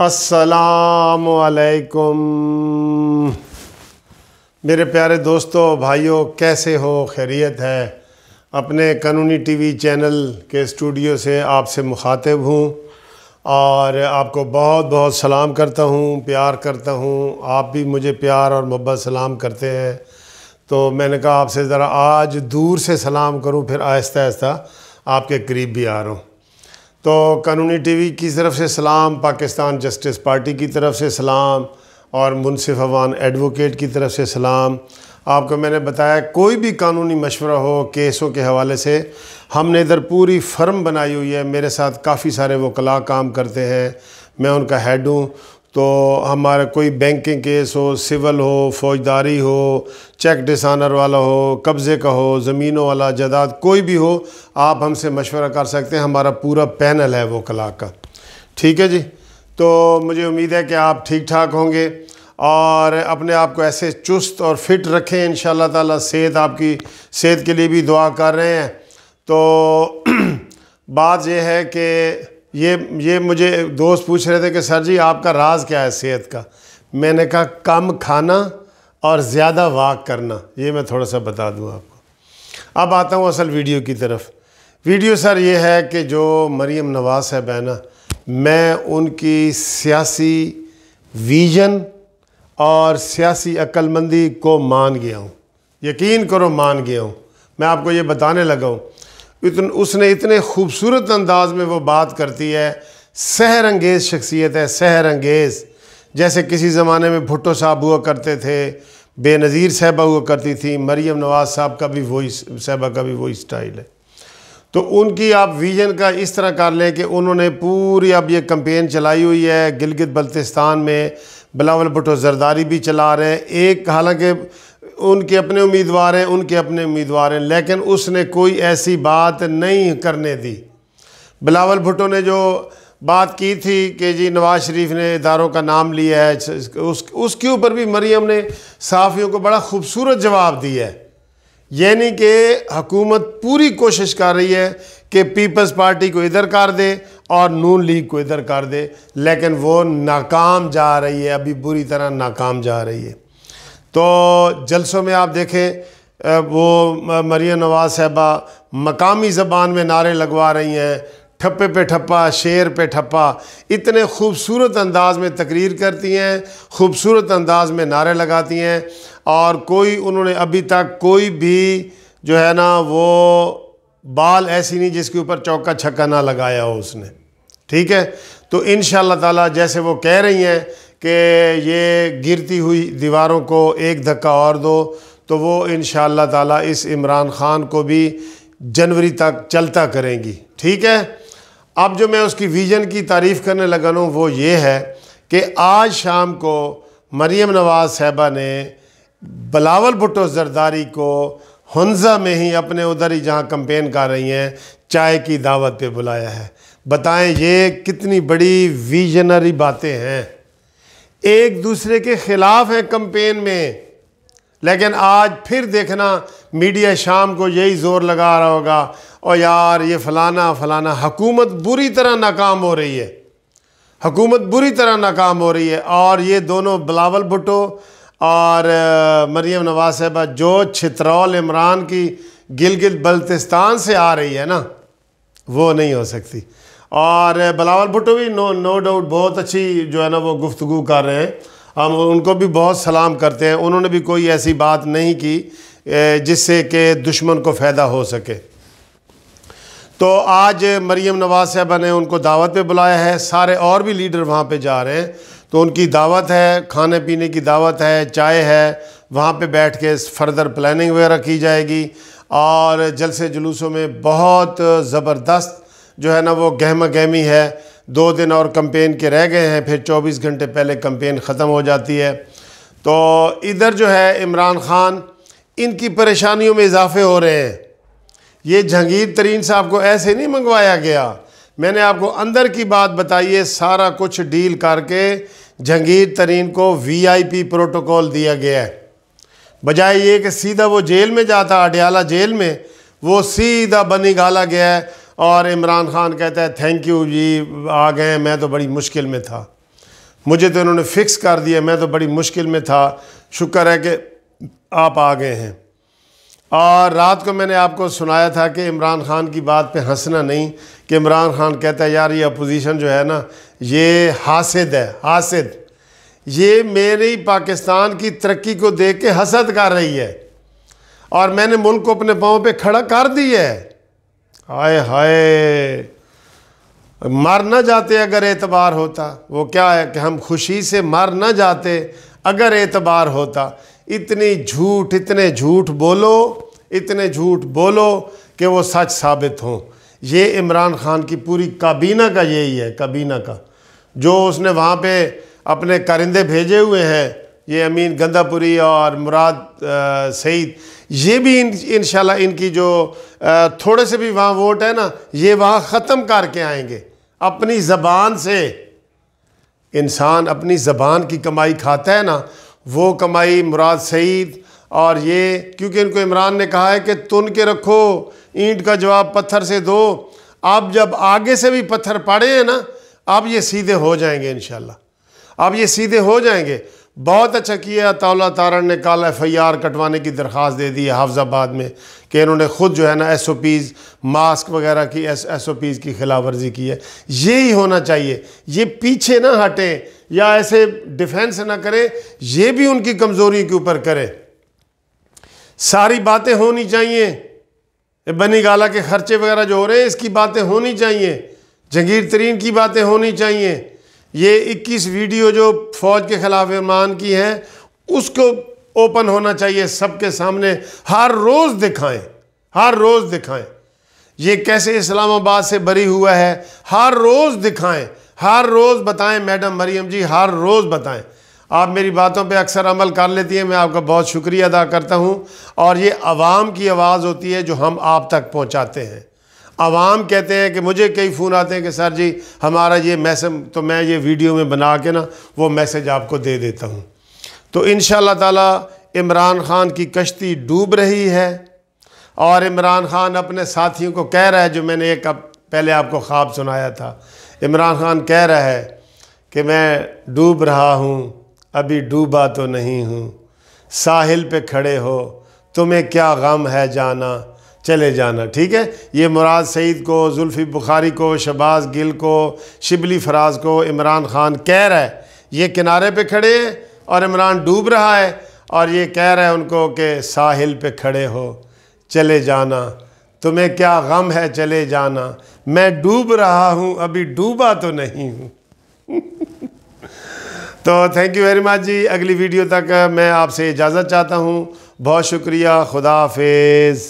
असलकुम मेरे प्यारे दोस्तों भाइयों कैसे हो खैरियत है अपने कानूनी टीवी चैनल के स्टूडियो से आपसे मुखातिब हूँ और आपको बहुत बहुत सलाम करता हूँ प्यार करता हूँ आप भी मुझे प्यार और मोहब्बत सलाम करते हैं तो मैंने कहा आपसे ज़रा आज दूर से सलाम करूँ फिर आहिस्ता आहिस्ता आपके करीब भी आ रहा हूँ तो कानूनी टीवी की तरफ से सलाम पाकिस्तान जस्टिस पार्टी की तरफ से सलाम और मुनसिफ अवान एडवोकेट की तरफ से सलाम आपको मैंने बताया कोई भी कानूनी मशवरा हो केसों के हवाले से हमने इधर पूरी फर्म बनाई हुई है मेरे साथ काफ़ी सारे वकला काम करते हैं मैं उनका हेड हूँ तो हमारा कोई बैंकिंग केस हो सिविल हो फौजदारी हो चेक डिसानर वाला हो कब्ज़े का हो ज़मीनों वाला जदाद कोई भी हो आप हमसे मशवरा कर सकते हैं हमारा पूरा पैनल है वो कला का ठीक है जी तो मुझे उम्मीद है कि आप ठीक ठाक होंगे और अपने आप को ऐसे चुस्त और फिट रखें इन ताला सेहत आपकी सेहत के लिए भी दुआ कर रहे हैं तो बात यह है कि ये ये मुझे दोस्त पूछ रहे थे कि सर जी आपका राज क्या है सेहत का मैंने कहा कम खाना और ज़्यादा वाक करना ये मैं थोड़ा सा बता दूँ आपको अब आता हूँ असल वीडियो की तरफ वीडियो सर ये है कि जो मरीम नवाज साहब है ना मैं उनकी सियासी विजन और सियासी अक्लमंदी को मान गया हूँ यकीन करो मान गया हूँ मैं आपको ये बताने लगा हूँ इतन उसने इतने खूबसूरत अंदाज में वो बात करती है सहर अंगेज़ शख्सियत है सहर अंगेज़ जैसे किसी ज़माने में भुट्टो साहब हुआ करते थे बेनज़ीर साहबा हुआ करती थी मरीम नवाज़ साहब का भी वही साहबा का भी वही स्टाइल है तो उनकी आप विजन का इस तरह कर लें कि उन्होंने पूरी अब ये कंपेन चलाई हुई है गिलगित बल्तिस्तान में बिलावल भुट्टो जरदारी भी चला रहे हैं एक हालांकि उनके अपने उम्मीदवार हैं उनके अपने उम्मीदवार हैं लेकिन उसने कोई ऐसी बात नहीं करने दी बिलावल भुट्टो ने जो बात की थी कि जी नवाज शरीफ ने इदारों का नाम लिया है उस उसके ऊपर भी मरीम ने साफ़ियों को बड़ा खूबसूरत जवाब दिया है यानी कि हकूमत पूरी कोशिश कर रही है कि पीपल्स पार्टी को इधर कर दे और नून लीग को इधर कर दे लेकिन वो नाकाम जा रही है अभी बुरी तरह नाकाम जा रही है तो जलसों में आप देखें वो मरिया नवाज़ साहबा मकामी ज़बान में नारे लगवा रही हैं ठप्पे पे ठप्पा शेर पे ठप्पा इतने खूबसूरत अंदाज में तकरीर करती हैं खूबसूरत अंदाज में नारे लगाती हैं और कोई उन्होंने अभी तक कोई भी जो है ना वो बाल ऐसी नहीं जिसके ऊपर चौका छक्का ना लगाया हो उसने ठीक है तो इन ताला जैसे वो कह रही हैं कि ये गिरती हुई दीवारों को एक धक्का और दो तो वो इन ताला इस इमरान ख़ान को भी जनवरी तक चलता करेंगी ठीक है अब जो मैं उसकी विजन की तारीफ़ करने लगा हूँ वो ये है कि आज शाम को मरीम नवाज़ साहबा ने बलावल भुट्टो जरदारी को हंजा में ही अपने उधर ही जहाँ कंपेन कर रही हैं चाय की दावत पे बुलाया है बताएं ये कितनी बड़ी विजनरी बातें हैं एक दूसरे के ख़िलाफ़ हैं कंपेन में लेकिन आज फिर देखना मीडिया शाम को यही ज़ोर लगा रहा होगा और यार ये फ़लाना फ़लाना हकूमत बुरी तरह नाकाम हो रही है हकूमत बुरी तरह नाकाम हो रही है और ये दोनों बिलावल भुटो और मरीम नवाज साहबा जो छित्रौल इमरान की गिलगित बल्तिस्तान से आ रही है ना वो नहीं हो सकती और बलावल भुट्टो भी नो नो डाउट बहुत अच्छी जो है ना वो गुफ्तु कर रहे हैं हम उनको भी बहुत सलाम करते हैं उन्होंने भी कोई ऐसी बात नहीं की जिससे कि दुश्मन को फ़ायदा हो सके तो आज मरीम नवाज़ साहबा ने उनको दावत पे बुलाया है सारे और भी लीडर वहाँ पे जा रहे हैं तो उनकी दावत है खाने पीने की दावत है चाय है वहाँ पे बैठ के फर्दर प्लानिंग वगैरह की जाएगी और जलसे जुलूसों में बहुत ज़बरदस्त जो है ना वो गहमा गहमी है दो दिन और कंपेन के रह गए हैं फिर 24 घंटे पहले कंपेन ख़त्म हो जाती है तो इधर जो है इमरान ख़ान इनकी परेशानियों में इजाफे हो रहे हैं ये जहंगीर तरीन साहब को ऐसे नहीं मंगवाया गया मैंने आपको अंदर की बात बताई है सारा कुछ डील करके जहंगीर तरीन को वीआईपी प्रोटोकॉल दिया गया है बजाय ये कि सीधा वो जेल में जाता अडयाला जेल में वो सीधा बनी गाला गया है और इमरान ख़ान कहता है थैंक यू जी आ गए मैं तो बड़ी मुश्किल में था मुझे तो इन्होंने फ़िक्स कर दिया मैं तो बड़ी मुश्किल में था शुक्र है कि आप आ गए हैं और रात को मैंने आपको सुनाया था कि इमरान ख़ान की बात पे हंसना नहीं कि इमरान ख़ान कहता है यार ये अपोजिशन जो है ना ये हासिद है हासिद ये मेरी पाकिस्तान की तरक्की को देख के हसद कर रही है और मैंने मुल्क को अपने पाँव पे खड़ा कर दिया है हाय हाय मर ना जाते अगर एतबार होता वो क्या है कि हम खुशी से मर ना जाते अगर एतबार होता इतनी झूठ इतने झूठ बोलो इतने झूठ बोलो कि वो सच साबित हों ये इमरान ख़ान की पूरी काबीना का यही है काबीना का जो उसने वहाँ पे अपने करिंदे भेजे हुए हैं ये अमीन गंदापुरी और मुराद सईद ये भी इन इन इनकी जो आ, थोड़े से भी वहाँ वोट है ना ये वहाँ ख़त्म करके आएंगे अपनी ज़बान से इंसान अपनी ज़बान की कमाई खाता है ना वो कमाई मुराद सईद और ये क्योंकि इनको इमरान ने कहा है कि तुन के रखो ईंट का जवाब पत्थर से दो आप जब आगे से भी पत्थर पड़े हैं ना अब ये सीधे हो जाएंगे इन अब ये सीधे हो जाएंगे बहुत अच्छा किया तौला तारण ने कल एफ आई आर कटवाने की दरख्वास्त दे दी है हाफजाबाद में कि इन्होंने ख़ुद जो है ना एस ओ पीज़ मास्क वगैरह की एस एस ओ पीज़ की खिलाफ वर्जी की है ये ही होना चाहिए ये पीछे ना हटें या ऐसे डिफेंस ना करें ये भी उनकी कमज़ोरी के ऊपर करें सारी बातें होनी चाहिए बनी गाला के ख़र्चे वगैरह जो हो रहे हैं इसकी बातें होनी चाहिए जंगीर तरीन की बातें होनी चाहिए ये 21 वीडियो जो फौज के खिलाफ फरमान की हैं उसको ओपन होना चाहिए सबके सामने हर रोज़ दिखाएं हर रोज़ दिखाएं ये कैसे इस्लामाबाद से भरी हुआ है हर रोज़ दिखाएं हर रोज़ बताएं मैडम मरीम जी हर रोज़ बताएं आप मेरी बातों पे अक्सर अमल कर लेती हैं मैं आपका बहुत शुक्रिया अदा करता हूँ और ये आवाम की आवाज़ होती है जो हम आप तक पहुँचाते हैं आवाम कहते हैं कि मुझे कई फ़ोन आते हैं कि सर जी हमारा ये मैसेज तो मैं ये वीडियो में बना के ना वो मैसेज आपको दे देता हूँ तो इन ताला इमरान ख़ान की कश्ती डूब रही है और इमरान ख़ान अपने साथियों को कह रहा है जो मैंने एक अब पहले आपको ख्वाब सुनाया था इमरान ख़ान कह रहा है कि मैं डूब रहा हूँ अभी डूबा तो नहीं हूँ साहिल पे खड़े हो तुम्हें क्या गम है जाना चले जाना ठीक है ये मुराद सईद को जुल्फ़ी बुखारी को शबाज गिल को शिबली फराज को इमरान खान कह रहा है ये किनारे पे खड़े हैं और इमरान डूब रहा है और ये कह रहा है उनको कि साहिल पे खड़े हो चले जाना तुम्हें क्या गम है चले जाना मैं डूब रहा हूँ अभी डूबा तो नहीं हूँ तो थैंक यू वेरी मच जी अगली वीडियो तक मैं आपसे इजाज़त चाहता हूँ बहुत शुक्रिया खुदा हाफिज़